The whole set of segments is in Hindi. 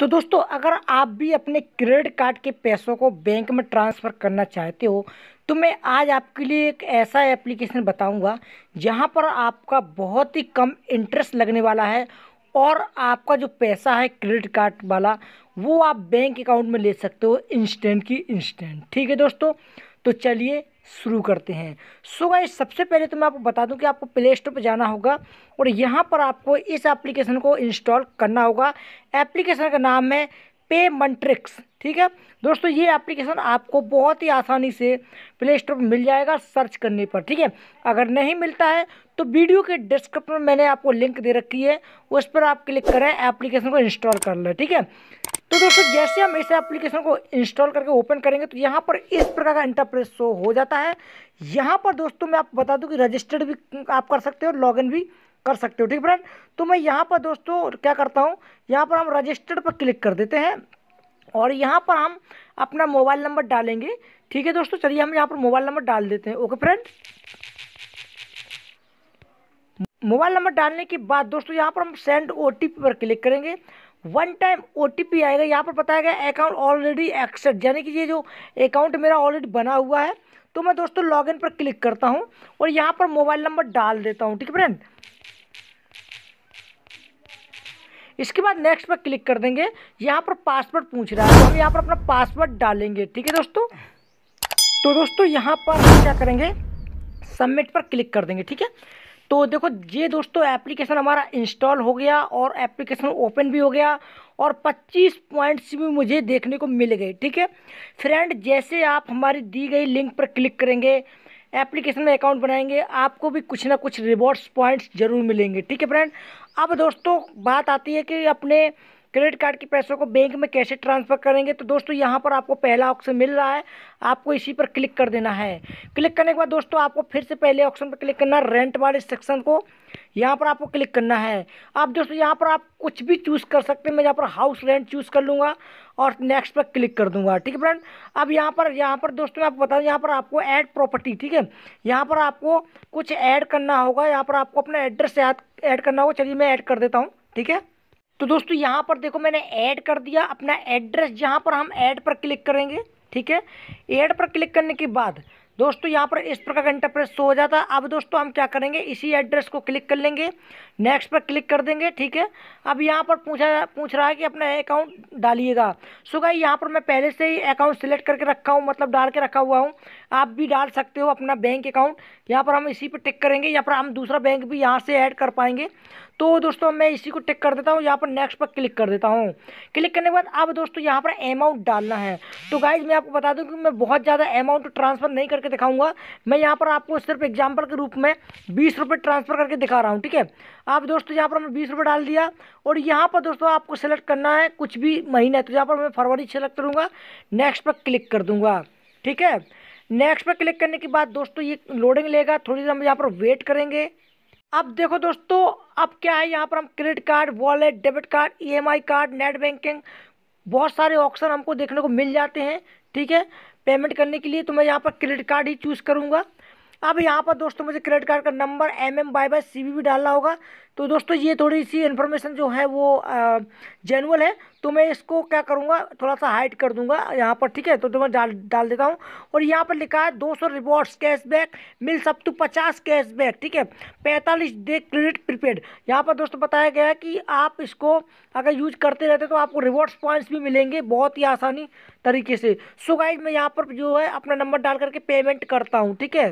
तो दोस्तों अगर आप भी अपने क्रेडिट कार्ड के पैसों को बैंक में ट्रांसफ़र करना चाहते हो तो मैं आज आपके लिए एक ऐसा एप्लीकेशन बताऊंगा जहां पर आपका बहुत ही कम इंटरेस्ट लगने वाला है और आपका जो पैसा है क्रेडिट कार्ड वाला वो आप बैंक अकाउंट में ले सकते हो इंस्टेंट की इंस्टेंट ठीक है दोस्तों तो चलिए शुरू करते हैं सो so गाइस सबसे पहले तो मैं आपको बता दूं कि आपको प्ले स्टोर पर जाना होगा और यहाँ पर आपको इस एप्लीकेशन को इंस्टॉल करना होगा एप्लीकेशन का नाम है पे मंट्रिक्स ठीक है दोस्तों ये एप्लीकेशन आपको बहुत ही आसानी से प्ले स्टोर पर मिल जाएगा सर्च करने पर ठीक है अगर नहीं मिलता है तो वीडियो के डिस्क्रिप्शन में मैंने आपको लिंक दे रखी है उस पर आप क्लिक करें एप्लीकेशन को इंस्टॉल कर लें ठीक है तो दोस्तों जैसे हम इस एप्लीकेशन को इंस्टॉल करके ओपन करेंगे तो यहाँ पर इस प्रकार का इंटरप्रेस शो हो जाता है यहाँ पर दोस्तों मैं आपको बता दूँ कि रजिस्टर्ड भी आप कर सकते हो लॉगिन भी कर सकते हो ठीक फ्रेंड तो मैं यहाँ पर दोस्तों क्या करता हूँ यहाँ पर हम रजिस्टर्ड पर क्लिक कर देते हैं और यहाँ पर हम अपना मोबाइल नंबर डालेंगे ठीक है दोस्तों चलिए हम यहाँ पर मोबाइल नंबर डाल देते हैं ओके फ्रेंड मोबाइल नंबर डालने के बाद दोस्तों यहाँ पर हम सेंड ओ पर क्लिक करेंगे वन टाइम ओ आएगा यहाँ पर बताया गया अकाउंट ऑलरेडी एक्सेप्ट यानी कि ये जो अकाउंट मेरा ऑलरेडी बना हुआ है तो मैं दोस्तों लॉगिन पर क्लिक करता हूँ और यहाँ पर मोबाइल नंबर डाल देता हूँ ठीक है फ्रेंड इसके बाद नेक्स्ट पर क्लिक कर देंगे यहाँ पर पासवर्ड पूछ रहा है तो हम यहाँ पर अपना पासवर्ड डालेंगे ठीक है दोस्तों तो दोस्तों यहाँ पर हम क्या करेंगे सबमिट पर क्लिक कर देंगे ठीक है तो देखो ये दोस्तों एप्लीकेशन हमारा इंस्टॉल हो गया और एप्लीकेशन ओपन भी हो गया और 25 पॉइंट्स भी मुझे देखने को मिल गए ठीक है फ्रेंड जैसे आप हमारी दी गई लिंक पर क्लिक करेंगे एप्लीकेशन में अकाउंट बनाएंगे आपको भी कुछ ना कुछ रिवॉर्ड्स पॉइंट्स ज़रूर मिलेंगे ठीक है फ्रेंड अब दोस्तों बात आती है कि अपने क्रेडिट कार्ड के पैसों को बैंक में कैसे ट्रांसफ़र करेंगे तो दोस्तों यहाँ पर आपको पहला ऑप्शन मिल रहा है आपको इसी पर क्लिक कर देना है क्लिक करने के बाद दोस्तों आपको फिर से पहले ऑप्शन पर क्लिक करना रेंट वाले सेक्शन को यहाँ पर आपको क्लिक करना है आप दोस्तों यहाँ पर आप कुछ भी चूज़ कर सकते हैं मैं यहाँ पर हाउस रेंट चूज़ कर लूँगा और नेक्स्ट पर क्लिक कर दूँगा ठीक है फ्रेंड अब यहाँ पर यहाँ पर दोस्तों मैं आपको बता दूँ यहाँ पर आपको ऐड प्रॉपर्टी ठीक है यहाँ पर आपको कुछ ऐड करना होगा यहाँ पर आपको अपना एड्रेस ऐड करना होगा चलिए मैं ऐड कर देता हूँ ठीक है तो दोस्तों यहाँ पर देखो मैंने ऐड कर दिया अपना एड्रेस जहाँ पर हम ऐड पर क्लिक करेंगे ठीक है ऐड पर क्लिक करने के बाद दोस्तों यहाँ पर इस प्रकार का इंटरप्रेस शो हो जाता है अब दोस्तों हम क्या करेंगे इसी एड्रेस को क्लिक कर लेंगे नेक्स्ट पर क्लिक कर देंगे ठीक है अब यहाँ पर पूछा पूछ रहा है कि अपना अकाउंट डालिएगा सो गाई यहाँ पर मैं पहले से ही अकाउंट सेलेक्ट करके रखा हूँ मतलब डाल के रखा हुआ हूँ आप भी डाल सकते हो अपना बैंक अकाउंट यहाँ पर हम इसी पर टिक करेंगे यहाँ पर हम दूसरा बैंक भी यहाँ से ऐड कर पाएंगे तो दोस्तों मैं इसी को टिक कर देता हूँ यहाँ पर नेक्स्ट पर क्लिक कर देता हूँ क्लिक करने के बाद अब दोस्तों यहाँ पर अमाउंट डालना है तो गाइज मैं आपको बता दूँ कि मैं बहुत ज़्यादा अमाउंट ट्रांसफ़र नहीं करके दिखाऊंगा मैं यहाँ पर आपको सिर्फ एग्जाम्पल के रूप में बीस रुपये ट्रांसफ़र करके दिखा रहा हूँ ठीक है आप दोस्तों यहाँ पर हमने बीस रुपये डाल दिया और यहाँ पर दोस्तों आपको सेलेक्ट करना है कुछ भी महीना तो यहाँ पर मैं फरवरी सेलेक्ट करूँगा नेक्स्ट पर क्लिक कर दूँगा ठीक है नेक्स्ट पर क्लिक करने के बाद दोस्तों ये लोडिंग लेगा थोड़ी देर हम यहाँ पर वेट करेंगे अब देखो दोस्तों अब क्या है यहाँ पर हम credit card wallet debit card EMI card net banking बहुत सारे ऑप्शन हमको देखने को मिल जाते हैं ठीक है पेमेंट करने के लिए तो मैं यहाँ पर क्रेडिट कार्ड ही चूज़ करूँगा अब यहाँ पर दोस्तों मुझे क्रेडिट कार्ड का number M M by by C भी डालना होगा तो दोस्तों ये थोड़ी सी इन्फॉर्मेशन जो है वो जेनुअल है तो मैं इसको क्या करूँगा थोड़ा सा हाइड कर दूंगा यहाँ पर ठीक है तो, तो मैं डाल डाल देता हूँ और यहाँ पर लिखा है दो सौ रिवॉर्ड्स कैशबैक मिल सब तो पचास कैशबैक ठीक है पैंतालीस डे क्रेडिट प्रीपेड यहाँ पर दोस्तों बताया गया है कि आप इसको अगर यूज करते रहते तो आपको रिवॉर्ड्स पॉइंट्स भी मिलेंगे बहुत ही आसानी तरीके से सो गाइज मैं यहाँ पर जो है अपना नंबर डाल करके पेमेंट करता हूँ ठीक है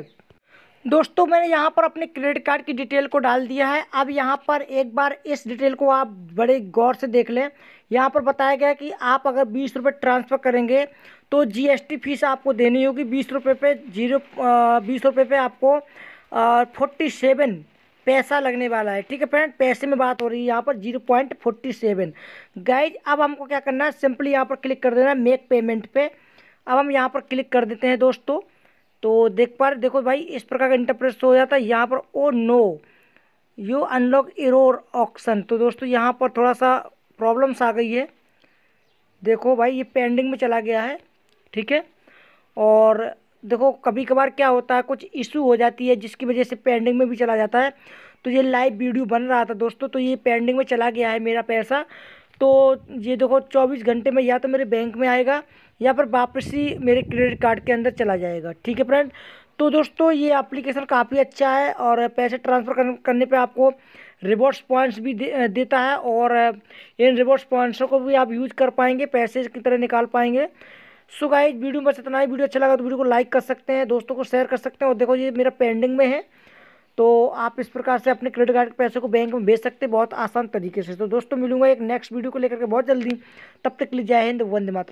दोस्तों मैंने यहाँ पर अपने क्रेडिट कार्ड की डिटेल को डाल दिया है अब यहाँ पर एक बार इस डिटेल को आप बड़े गौर से देख लें यहाँ पर बताया गया कि आप अगर बीस रुपये ट्रांसफ़र करेंगे तो जीएसटी फीस आपको देनी होगी बीस रुपये पे जीरो बीस रुपये पे आपको फोर्टी सेवन पैसा लगने वाला है ठीक है फ्रेंड पैसे में बात हो रही है यहाँ पर zero point forty seven guys अब हमको क्या करना है सिंपली यहाँ पर क्लिक कर देना है मेक पेमेंट पे अब हम यहाँ पर क्लिक कर देते हैं दोस्तों तो देख पा रहे देखो भाई इस प्रकार का इंटरप्रेस हो जाता है यहाँ पर ओ नो यू अनलॉक इरोर ऑप्शन तो दोस्तों यहाँ पर थोड़ा सा प्रॉब्लम्स आ गई है देखो भाई ये पेंडिंग में चला गया है ठीक है और देखो कभी कभार क्या होता है कुछ इशू हो जाती है जिसकी वजह से पेंडिंग में भी चला जाता है तो ये लाइव वीडियो बन रहा था दोस्तों तो ये पेंडिंग में चला गया है मेरा पैसा तो ये देखो चौबीस घंटे में या तो मेरे बैंक में आएगा या फिर वापसी मेरे क्रेडिट कार्ड के अंदर चला जाएगा ठीक है फ्रेंड तो दोस्तों ये एप्लीकेशन काफ़ी अच्छा है और पैसे ट्रांसफ़र करने पे आपको रिवॉर्ड्स पॉइंट्स भी दे, देता है और इन रिवॉर्ड्स पॉइंट्स को भी आप यूज कर पाएंगे पैसे की तरह निकाल पाएंगे सो वीडियो में बस इतना ही वीडियो अच्छा लगा तो वीडियो को लाइक कर सकते हैं दोस्तों को शेयर कर सकते हैं और देखो ये मेरा पेंडिंग में है तो आप इस प्रकार से अपने क्रेडिट कार्ड के पैसे को बैंक में भेज सकते हैं बहुत आसान तरीके से तो दोस्तों मिलूंगा एक नेक्स्ट वीडियो को लेकर के बहुत जल्दी तब तक के लिए जय हिंद वंदे मातरम